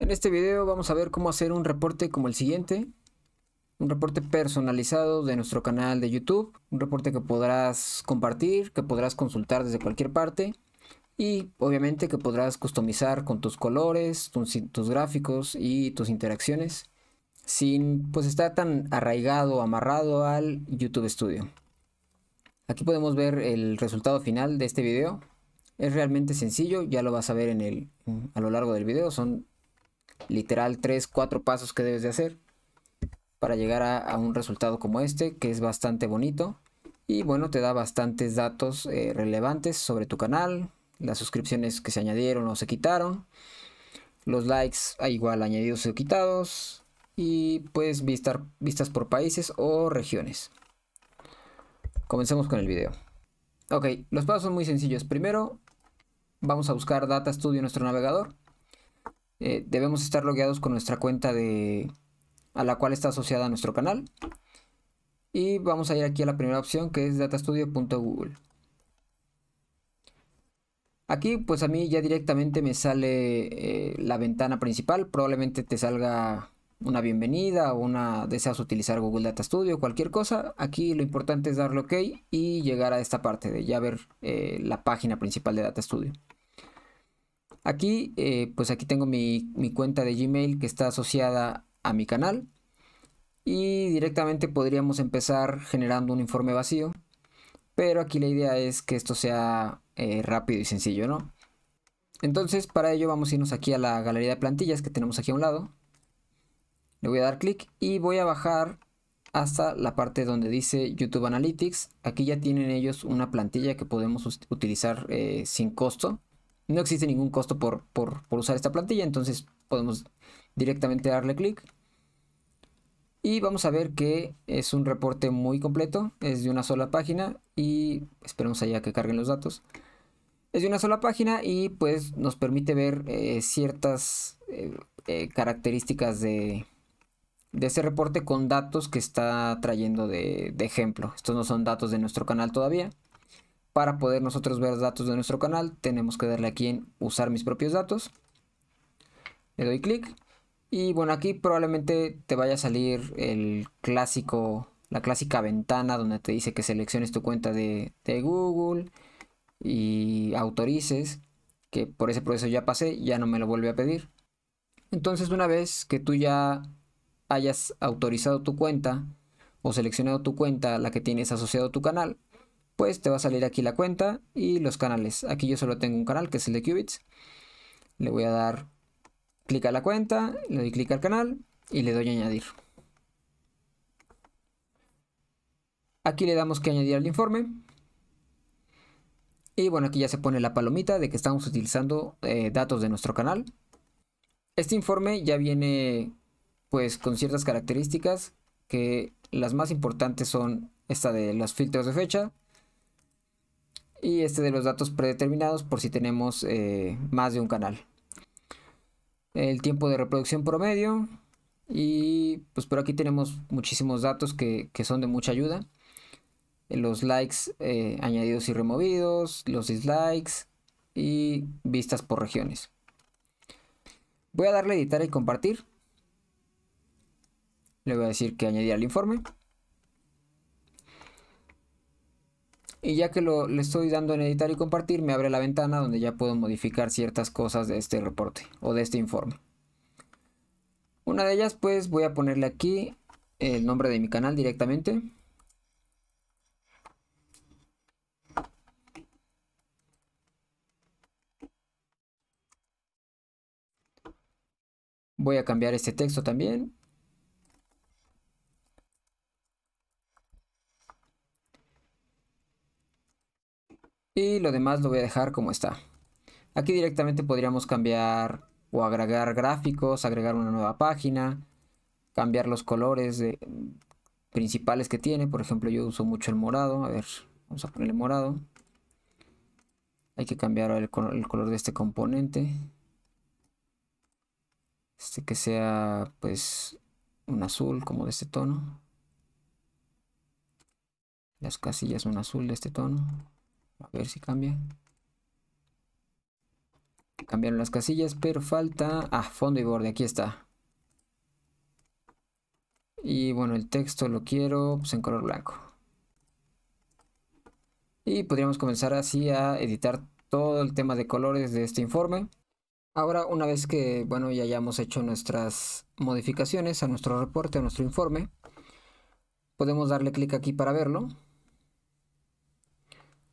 En este video vamos a ver cómo hacer un reporte como el siguiente. Un reporte personalizado de nuestro canal de YouTube. Un reporte que podrás compartir, que podrás consultar desde cualquier parte. Y obviamente que podrás customizar con tus colores, tus, tus gráficos y tus interacciones. Sin pues estar tan arraigado, amarrado al YouTube Studio. Aquí podemos ver el resultado final de este video. Es realmente sencillo, ya lo vas a ver en el, a lo largo del video. Son literal 3, 4 pasos que debes de hacer para llegar a, un resultado como este, que es bastante bonito. Y bueno, te da bastantes datos eh, relevantes sobre tu canal, las suscripciones que se añadieron o se quitaron, los likes ah, igual añadidos o quitados, y puedes visitar vistas por países o regiones. Comencemos con el video. Ok, los pasos son muy sencillos. Primero, vamos a buscar Data Studio en nuestro navegador. Eh, debemos estar logueados con nuestra cuenta de, a la cual está asociada nuestro canal. Y vamos a ir aquí a la primera opción que es datastudio.google. Aquí pues a mí ya directamente me sale eh, la ventana principal, probablemente te salga una bienvenida o una deseas utilizar Google Data Studio, cualquier cosa. Aquí lo importante es darle OK y llegar a esta parte de ya ver eh, la página principal de Data Studio. Aquí, eh, pues aquí tengo mi, cuenta de Gmail que está asociada a mi canal. Y directamente podríamos empezar generando un informe vacío. Pero aquí la idea es que esto sea eh, rápido y sencillo, ¿no? Entonces, para ello vamos a irnos aquí a la galería de plantillas que tenemos aquí a un lado. Le voy a dar clic y voy a bajar hasta la parte donde dice YouTube Analytics. Aquí ya tienen ellos una plantilla que podemos utilizar eh, sin costo. No existe ningún costo por, usar esta plantilla, entonces podemos directamente darle clic. Y vamos a ver que es un reporte muy completo, es de una sola página y esperemos allá que carguen los datos. Es de una sola página y pues nos permite ver eh, ciertas eh, eh, características de, de ese reporte con datos que está trayendo de, de ejemplo. Estos no son datos de nuestro canal todavía. Para poder nosotros ver datos de nuestro canal, tenemos que darle aquí en usar mis propios datos. Le doy clic. Y bueno, aquí probablemente te vaya a salir el clásico, la clásica ventana donde te dice que selecciones tu cuenta de, de Google y autorices, que por ese proceso ya pasé, ya no me lo vuelve a pedir. Entonces una vez que tú ya hayas autorizado tu cuenta o seleccionado tu cuenta, la que tienes asociado a tu canal, pues te va a salir aquí la cuenta y los canales. Aquí yo solo tengo un canal que es el de Qubits. Le voy a dar clic a la cuenta, le doy clic al canal y le doy añadir. Aquí le damos que añadir al informe. Y bueno, aquí ya se pone la palomita de que estamos utilizando eh, datos de nuestro canal. Este informe ya viene pues con ciertas características que las más importantes son esta de los filtros de fecha, y este de los datos predeterminados por si tenemos eh, más de un canal. El tiempo de reproducción promedio y pues por aquí tenemos muchísimos datos que, son de mucha ayuda. Los likes eh, añadidos y removidos, los dislikes y vistas por regiones. Voy a darle a editar y compartir. Le voy a decir que añadir al informe. y ya que lo, le estoy dando en editar y compartir me abre la ventana donde ya puedo modificar ciertas cosas de este reporte o de este informe. Una de ellas pues voy a ponerle aquí el nombre de mi canal directamente. Voy a cambiar este texto también. y lo demás lo voy a dejar como está. Aquí directamente podríamos cambiar o agregar gráficos, agregar una nueva página, cambiar los colores principales que tiene. Por ejemplo, yo uso mucho el morado. A ver, vamos a ponerle morado. Hay que cambiar el, el color de este componente. Este que sea pues un azul como de este tono. Las casillas un azul de este tono. A ver si cambia. Cambiaron las casillas, pero falta... Ah, fondo y borde, aquí está. Y bueno, el texto lo quiero pues, en color blanco. Y podríamos comenzar así a editar todo el tema de colores de este informe. Ahora, una vez que bueno, ya hayamos hecho nuestras modificaciones a nuestro reporte, a nuestro informe, podemos darle clic aquí para verlo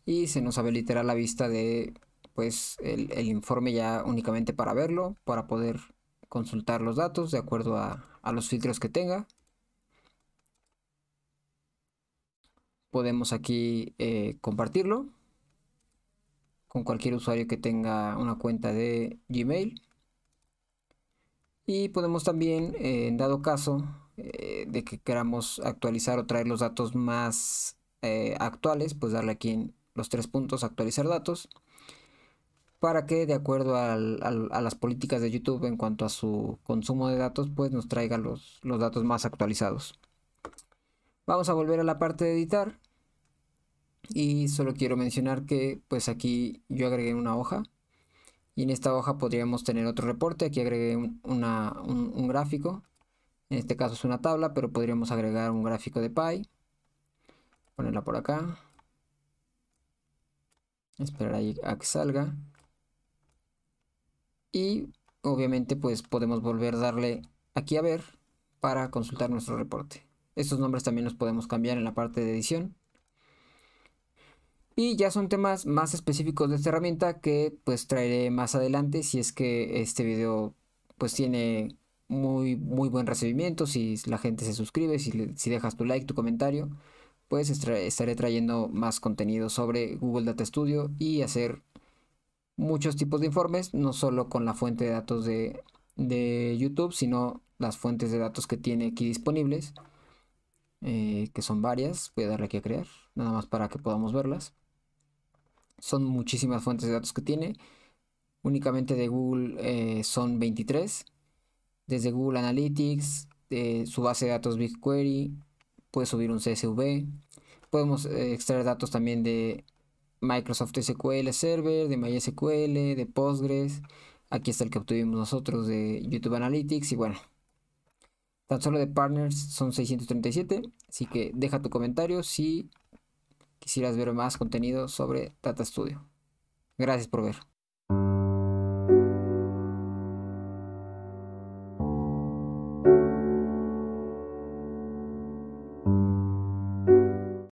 y se nos habilitará la vista de pues el, informe ya únicamente para verlo, para poder consultar los datos de acuerdo a, los filtros que tenga. Podemos aquí eh, compartirlo con cualquier usuario que tenga una cuenta de Gmail. Y podemos también, eh, en dado caso eh, de que queramos actualizar o traer los datos más actuales, pues darle aquí en los tres puntos, actualizar datos, para que de acuerdo a las políticas de YouTube en cuanto a su consumo de datos, pues nos traiga los, datos más actualizados. Vamos a volver a la parte de editar y solo quiero mencionar que pues aquí yo agregué una hoja y en esta hoja podríamos tener otro reporte, aquí agregué un, un gráfico, en este caso es una tabla, pero podríamos agregar un gráfico de Pi, ponerla por acá, Esperar a que salga. Y obviamente pues podemos volver a darle aquí a ver para consultar nuestro reporte. Estos nombres también los podemos cambiar en la parte de edición. Y ya son temas más específicos de esta herramienta que pues traeré más adelante si es que este video pues tiene muy, muy buen recibimiento, si la gente se suscribe, si, si dejas tu like, tu comentario pues estaré trayendo más contenido sobre Google Data Studio y hacer muchos tipos de informes, no solo con la fuente de datos de, YouTube, sino las fuentes de datos que tiene aquí disponibles, eh, que son varias. Voy a darle aquí a crear, nada más para que podamos verlas. Son muchísimas fuentes de datos que tiene. Únicamente de Google eh, son 23. Desde Google Analytics, eh, su base de datos BigQuery, puedes subir un CSV, podemos eh, extraer datos también de Microsoft SQL Server, de MySQL, de Postgres. Aquí está el que obtuvimos nosotros de YouTube Analytics y bueno. Tan solo de partners son 637, así que deja tu comentario si quisieras ver más contenido sobre Data Studio. Gracias por ver.